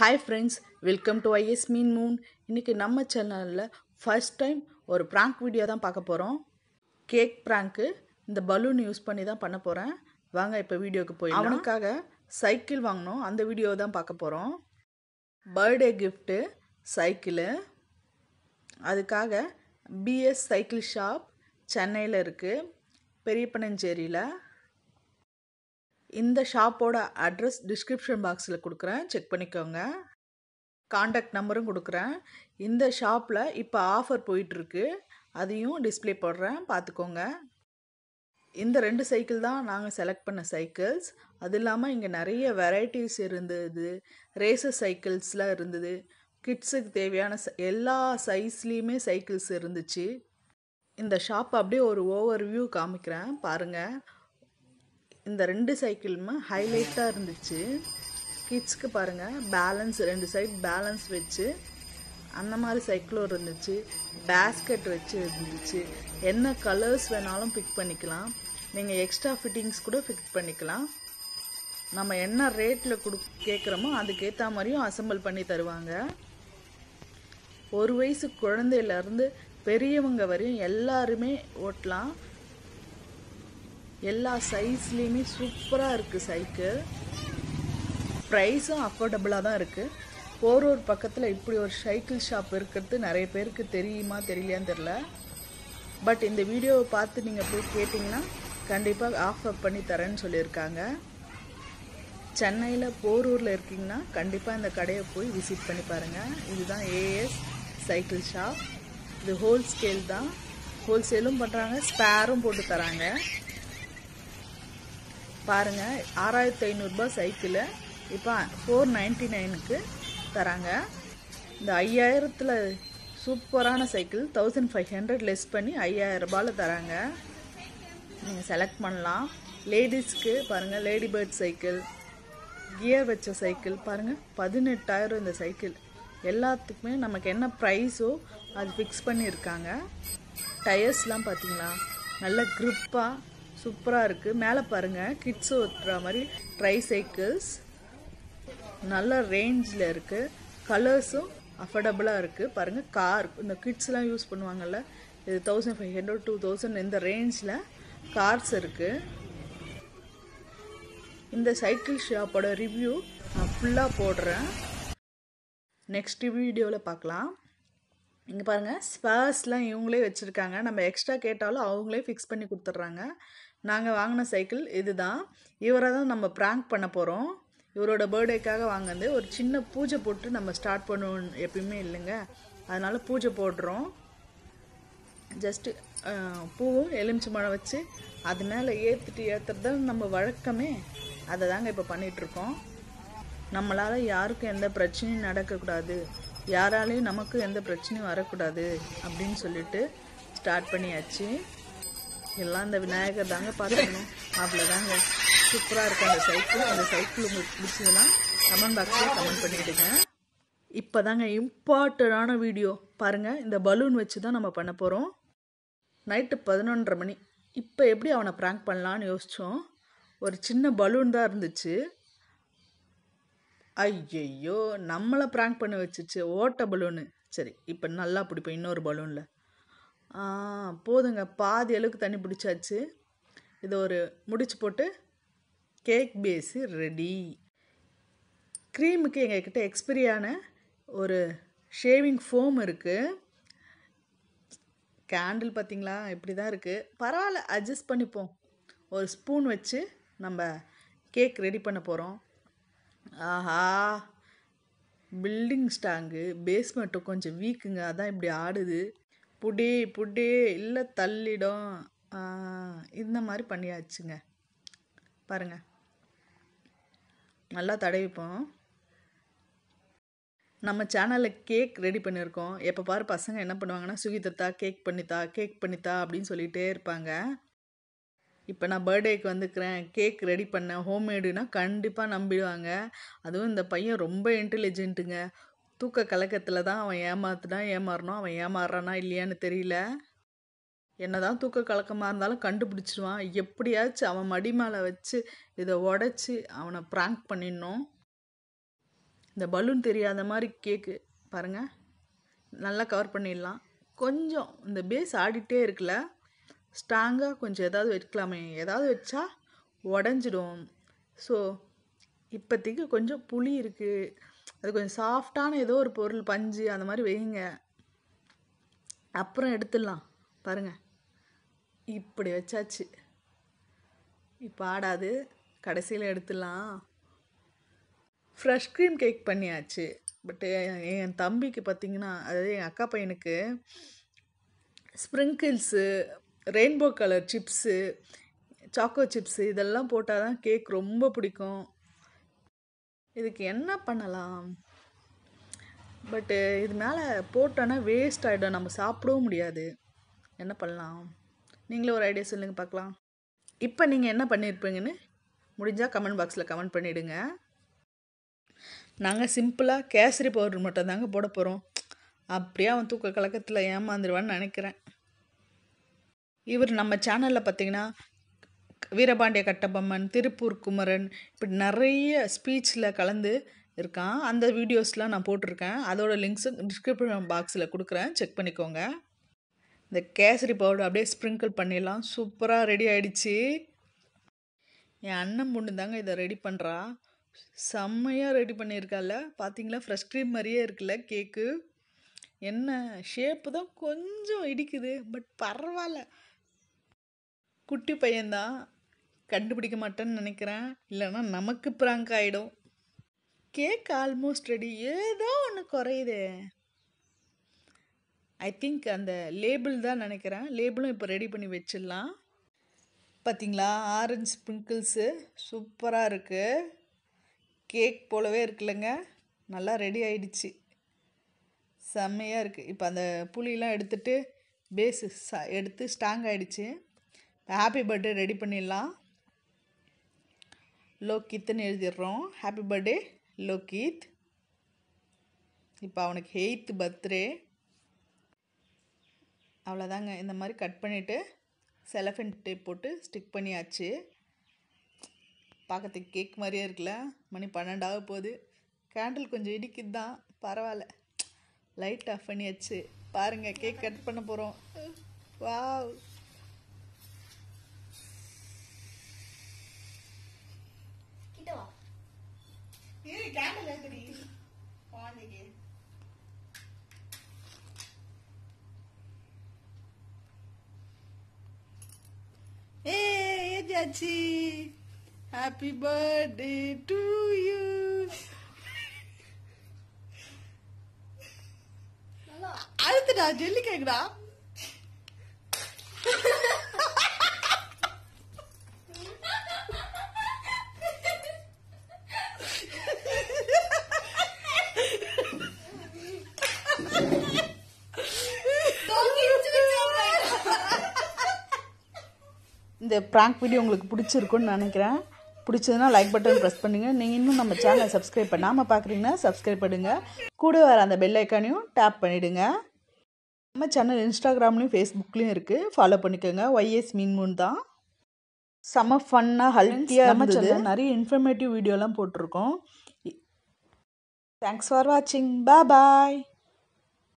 hi friends welcome to IS mean moon இன்றைக்கி நம்ம சேனலில் ஃபஸ்ட் டைம் ஒரு ப்ராங்க் வீடியோ தான் பார்க்க போகிறோம் கேக் ப்ராங்க்கு இந்த பலூன் யூஸ் பண்ணி தான் பண்ண போகிறேன் வாங்க இப்போ வீடியோக்கு போய் அவனுக்காக சைக்கிள் வாங்கினோம் அந்த வீடியோ தான் பார்க்க போகிறோம் பர்த்டே கிஃப்ட்டு சைக்கிளு அதுக்காக பிஎஸ் சைக்கிள் ஷாப் சென்னையில் இருக்குது பெரியப்பனஞ்சேரியில் இந்த ஷாப்போட அட்ரஸ் டிஸ்கிரிப்ஷன் பாக்ஸில் கொடுக்குறேன் செக் பண்ணிக்கோங்க காண்டாக்ட் நம்பரும் கொடுக்குறேன் இந்த ஷாப்பில் இப்போ ஆஃபர் போயிட்டுருக்கு அதையும் டிஸ்பிளே போடுறேன் பார்த்துக்கோங்க இந்த ரெண்டு சைக்கிள் தான் நாங்கள் செலக்ட் பண்ண சைக்கிள்ஸ் அது இல்லாமல் இங்கே நிறைய வெரைட்டிஸ் இருந்தது ரேசர் சைக்கிள்ஸ்லாம் இருந்தது கிட்ஸுக்கு தேவையான எல்லா சைஸ்லேயுமே சைக்கிள்ஸ் இருந்துச்சு இந்த ஷாப் அப்படியே ஒரு ஓவர் வியூ காமிக்கிறேன் பாருங்கள் இந்த ரெண்டு சைக்கிளுமே ஹைலைட்டாக இருந்துச்சு கிட்ஸ்க்கு பாருங்கள் பேலன்ஸ் ரெண்டு சைட் பேலன்ஸ் வச்சு அந்த மாதிரி சைக்கிளும் இருந்துச்சு பேஸ்கெட் வச்சு இருந்துச்சு என்ன கலர்ஸ் வேணாலும் பிக் பண்ணிக்கலாம் நீங்கள் எக்ஸ்ட்ரா ஃபிட்டிங்ஸ் கூட ஃபிக் பண்ணிக்கலாம் நம்ம என்ன ரேட்டில் கொடு கேட்குறோமோ அதுக்கேற்ற மாதிரியும் அசம்பிள் பண்ணி தருவாங்க ஒரு வயசு குழந்தையிலேருந்து பெரியவங்க வரையும் எல்லாருமே ஓட்டலாம் எல்லா சைஸ்லேயுமே சூப்பராக இருக்குது சைக்கிள் ப்ரைஸும் அஃபோர்டபுளாக தான் இருக்குது ஒரு ஒரு பக்கத்தில் இப்படி ஒரு சைக்கிள் ஷாப் இருக்கிறது நிறைய பேருக்கு தெரியுமா தெரியலையான்னு தெரில பட் இந்த வீடியோவை பார்த்து நீங்கள் போய் கேட்டிங்கன்னா கண்டிப்பாக ஆஃபர் பண்ணி தரேன்னு சொல்லியிருக்காங்க சென்னையில் போரூரில் இருக்கீங்கன்னா கண்டிப்பாக இந்த கடையை போய் விசிட் பண்ணி பாருங்கள் இதுதான் ஏஎஸ் சைக்கிள் ஷாப் இது ஹோல்ஸ்கேல் தான் ஹோல்சேலும் பண்ணுறாங்க ஸ்பேரும் போட்டு தராங்க பாருங்கள் ஆறாயிரத்தி ஐநூறுரூபா சைக்கிளு இப்போ ஃபோர் நைன்ட்டி நைனுக்கு தராங்க இந்த ஐயாயிரத்தில் சூப்பரான cycle thousand five hundred less பண்ணி ஐயாயிரரூபாவில் தராங்க நீங்கள் செலக்ட் பண்ணலாம் லேடிஸ்க்கு பாருங்கள் லேடி பேர்ட் சைக்கிள் கியர் வச்ச சைக்கிள் பாருங்கள் பதினெட்டாயிரம் இந்த சைக்கிள் எல்லாத்துக்குமே நமக்கு என்ன ப்ரைஸோ அது ஃபிக்ஸ் பண்ணியிருக்காங்க டயர்ஸ்லாம் பார்த்தீங்களா நல்ல க்ரிப்பாக சூப்பராக இருக்குது மேலே பாருங்கள் கிட்ஸ் ஓட்டுற மாதிரி ட்ரை சைக்கிள்ஸ் நல்ல ரேஞ்சில் இருக்குது கலர்ஸும் அஃபர்டபுளாக இருக்குது பாருங்கள் கார் இந்த கிட்ஸ்லாம் யூஸ் பண்ணுவாங்கள்ல இது thousand five hundred two thousand இந்த ரேஞ்சில் கார்ஸ் இருக்குது இந்த சைக்கிள் ஷாப்போட ரிவ்யூ நான் ஃபுல்லாக போடுறேன் நெக்ஸ்ட் வீடியோவில் பார்க்கலாம் இங்கே பாருங்கள் ஸ்பேர்ஸ்லாம் இவங்களே வச்சுருக்காங்க நம்ம எக்ஸ்ட்ரா கேட்டாலும் அவங்களே ஃபிக்ஸ் பண்ணி கொடுத்துட்றாங்க நாங்கள் வாங்கின சைக்கிள் இது தான் இவரை தான் நம்ம ப்ராங்க் பண்ண போகிறோம் இவரோட பர்த்டேக்காக வாங்கினது ஒரு சின்ன பூஜை போட்டு நம்ம ஸ்டார்ட் பண்ணுவோம் எப்பயுமே இல்லைங்க அதனால் பூஜை போடுறோம் ஜஸ்ட்டு பூவும் எலுமிச்சை மழை வச்சு அது மேலே ஏற்றுட்டு ஏற்றுறது தான் நம்ம வழக்கமே அதை தாங்க இப்போ பண்ணிகிட்ருக்கோம் நம்மளால் யாருக்கும் எந்த பிரச்சனையும் நடக்கக்கூடாது யாராலையும் நமக்கு எந்த பிரச்சனையும் வரக்கூடாது அப்படின்னு சொல்லிட்டு ஸ்டார்ட் பண்ணியாச்சு எல்லாம் இந்த விநாயகர் தாங்க பார்த்துக்கணும் அவ்வளோதாங்க சூப்பராக இருக்கும் அந்த சைக்கிள் அந்த சைக்கிள் உங்களுக்கு பிடிச்சதுன்னா கமெண்ட் பாக்ஸில் கமெண்ட் பண்ணிவிடுங்க இப்போ தாங்க இம்பார்ட்டண்டான வீடியோ பாருங்கள் இந்த பலூன் வச்சு தான் நம்ம பண்ண போகிறோம் நைட்டு பதினொன்றரை மணி இப்போ எப்படி அவனை ப்ராங்க் பண்ணலான்னு யோசித்தோம் ஒரு சின்ன பலூன் தான் இருந்துச்சு ஐயையோ நம்மளை ப்ராங்க் பண்ண வச்சிச்சு ஓட்ட பலூனு சரி இப்போ நல்லா பிடிப்போம் இன்னொரு பலூனில் போதுங்க பாதி அளவுக்கு தண்ணி பிடிச்சாச்சு இதை ஒரு முடிச்சு போட்டு கேக் பேஸு ரெடி க்ரீமுக்கு எங்கள் கிட்டே எக்ஸ்பிரியான ஒரு ஷேவிங் ஃபோம் இருக்குது கேண்டில் பார்த்திங்களா இப்படி தான் இருக்குது பரவாயில்ல அட்ஜஸ்ட் பண்ணிப்போம் ஒரு ஸ்பூன் வச்சு நம்ம கேக் ரெடி பண்ண போகிறோம் ஆஹா பில்டிங் ஸ்டாங்கு பேஸ்மெண்ட்டும் கொஞ்சம் வீக்குங்க அதான் இப்படி ஆடுது புடி புடி இல்லை தள்ளிடும் இந்த மாதிரி பண்ணியாச்சுங்க பாருங்கள் நல்லா தடவிப்போம் நம்ம சேனலில் கேக் ரெடி பண்ணியிருக்கோம் எப்போ பாரு பசங்க என்ன பண்ணுவாங்கன்னா சுகி தத்தா கேக் பண்ணித்தா கேக் பண்ணித்தா அப்படின்னு சொல்லிகிட்டே இருப்பாங்க இப்போ நான் பர்த்டேக்கு வந்துக்கிறேன் கேக் ரெடி பண்ணேன் ஹோம்மேடுனா கண்டிப்பாக நம்பிடுவாங்க அதுவும் இந்த பையன் ரொம்ப இன்டெலிஜென்ட்டுங்க தூக்க கலக்கத்தில் தான் அவன் ஏமாத்துனா ஏமாறணும் அவன் ஏமாறுறானா இல்லையான்னு தெரியல என்னதான் தூக்க கலக்கமாக இருந்தாலும் கண்டுபிடிச்சிடுவான் எப்படியாச்சும் அவன் மடி மேலே வச்சு இதை உடச்சி அவனை ப்ராங்க் பண்ணிடணும் இந்த பலூன் தெரியாத மாதிரி கேக்கு பாருங்கள் நல்லா கவர் பண்ணிடலாம் கொஞ்சம் இந்த பேஸ் ஆடிட்டே இருக்கல ஸ்ட்ராங்காக கொஞ்சம் ஏதாவது வைக்கலாமே ஏதாவது வச்சா உடஞ்சிடும் ஸோ இப்போத்திக்கு கொஞ்சம் புளி இருக்குது அது கொஞ்சம் சாஃப்டான ஏதோ ஒரு பொருள் பஞ்சு அந்த மாதிரி வைங்க அப்புறம் எடுத்துடலாம் பாருங்கள் இப்படி வச்சாச்சு இப்போ ஆடாது கடைசியில் எடுத்துடலாம் ஃப்ரெஷ் க்ரீம் கேக் பண்ணியாச்சு பட்டு என் தம்பிக்கு பார்த்திங்கன்னா அதாவது என் அக்கா பையனுக்கு sprinkles rainbow colour chips choco chips இதெல்லாம் போட்டால் தான் கேக் ரொம்ப பிடிக்கும் இதுக்கு என்ன பண்ணலாம் பட்டு இது மேலே போட்டோன்னா வேஸ்ட் ஆகிடும் நம்ம சாப்பிடவும் முடியாது என்ன பண்ணலாம் நீங்களே ஒரு ஐடியா சொல்லுங்கள் பார்க்கலாம் இப்போ நீங்கள் என்ன பண்ணியிருப்பீங்கன்னு முடிஞ்சால் கமெண்ட் பாக்ஸில் கமெண்ட் பண்ணிவிடுங்க நாங்கள் சிம்பிளாக கேசரி பவுடர் மட்டும் தாங்க போட போகிறோம் அப்படியே அவன் தூக்க கலக்கத்தில் ஏமாந்துருவான்னு நினைக்கிறேன் இவர் நம்ம சேனலில் பார்த்தீங்கன்னா வீரபாண்டிய கட்டபொம்மன் திருப்பூர் குமரன் இப்படி நிறைய ஸ்பீச்சில் கலந்து இருக்கான் அந்த வீடியோஸ்லாம் நான் போட்டிருக்கேன் அதோட லிங்க்ஸு டிஸ்கிரிப்ஷன் பாக்ஸில் கொடுக்குறேன் செக் பண்ணிக்கோங்க இந்த கேசரி பவுடர் அப்படியே ஸ்ப்ரிங்கிள் பண்ணிடலாம் சூப்பராக ரெடி ஆகிடுச்சி என் அண்ணன் பொண்ணு தாங்க இதை ரெடி பண்ணுறா செம்மையாக ரெடி பண்ணியிருக்கால பார்த்தீங்களா ஃப்ரெஷ் க்ரீம் மாதிரியே இருக்குல்ல கேக்கு என்ன ஷேப்பு தான் கொஞ்சம் இடிக்குது பட் பரவாயில்ல குட்டி பையன்தான் கண்டுபிடிக்க மாட்டேன்னு நினைக்கிறேன் இல்லைன்னா நமக்கு பிராங்க் ஆகிடும் கேக் ஆல்மோஸ்ட் ரெடி ஏதோ ஒன்று குறையுதே ஐ திங்க் அந்த லேபிள் தான் நினைக்கிறேன் லேபிளும் இப்போ ரெடி பண்ணி வச்சிடலாம் பார்த்திங்களா ஆரஞ்சு ஸ்ப்ரிங்கிள்ஸு சூப்பராக இருக்குது கேக் போலவே இருக்குல்லங்க நல்லா ரெடி ஆயிடுச்சு செம்மையாக இருக்குது இப்போ அந்த புளியெலாம் எடுத்துகிட்டு பேஸு எடுத்து ஸ்ட்ராங் ஆகிடுச்சு ஹாப்பி பர்த்டே ரெடி பண்ணிடலாம் லோக்கித்துன்னு எழுதிடுறோம் ஹாப்பி பர்த்டே லோக்கித் இப்போ அவனுக்கு எயித்து பர்த்டே அவ்வளோதாங்க இந்த மாதிரி கட் பண்ணிவிட்டு செலஃபின் டேப் போட்டு ஸ்டிக் பண்ணியாச்சு பார்க்கறதுக்கு கேக் மாதிரியே இருக்குல்ல மணி பன்னெண்டாக போகுது கேண்டில் கொஞ்சம் இடிக்குது தான் பரவாயில்ல லைட் ஆஃப் பண்ணியாச்சு பாருங்கள் கேக் கட் பண்ண போகிறோம் வா ನನಗೆ ಏ ಅಜ್ಜಿ ಹ್ಯಾಪಿ ಬರ್ಡೇ ಟು ಯು அடுத்துடா ஜெல்லிக்கேக்குடா இந்த ப்ராங்க் வீடியோ உங்களுக்கு பிடிச்சிருக்குன்னு நினைக்கிறேன் பிடிச்சதுன்னா லைக் பட்டன் ப்ரெஸ் பண்ணுங்கள் நீங்கள் இன்னும் நம்ம சேனலை சப்ஸ்கிரைப் பண்ணாமல் பார்க்குறீங்கன்னா சப்ஸ்கிரைப் பண்ணுங்கள் கூட வர அந்த பெல் ஐக்கானையும் டேப் பண்ணிவிடுங்க நம்ம சேனல் இன்ஸ்டாகிராம்லேயும் ஃபேஸ்புக்லேயும் இருக்குது ஃபாலோ பண்ணிக்கோங்க ஒய்எஸ் மீன்மூன் தான் செம ஃபன்னாக ஹெல்த்தியாக இருந்தது நிறைய இன்ஃபர்மேட்டிவ் வீடியோலாம் போட்டிருக்கோம் தேங்க்ஸ் ஃபார் வாட்சிங் பா பாய்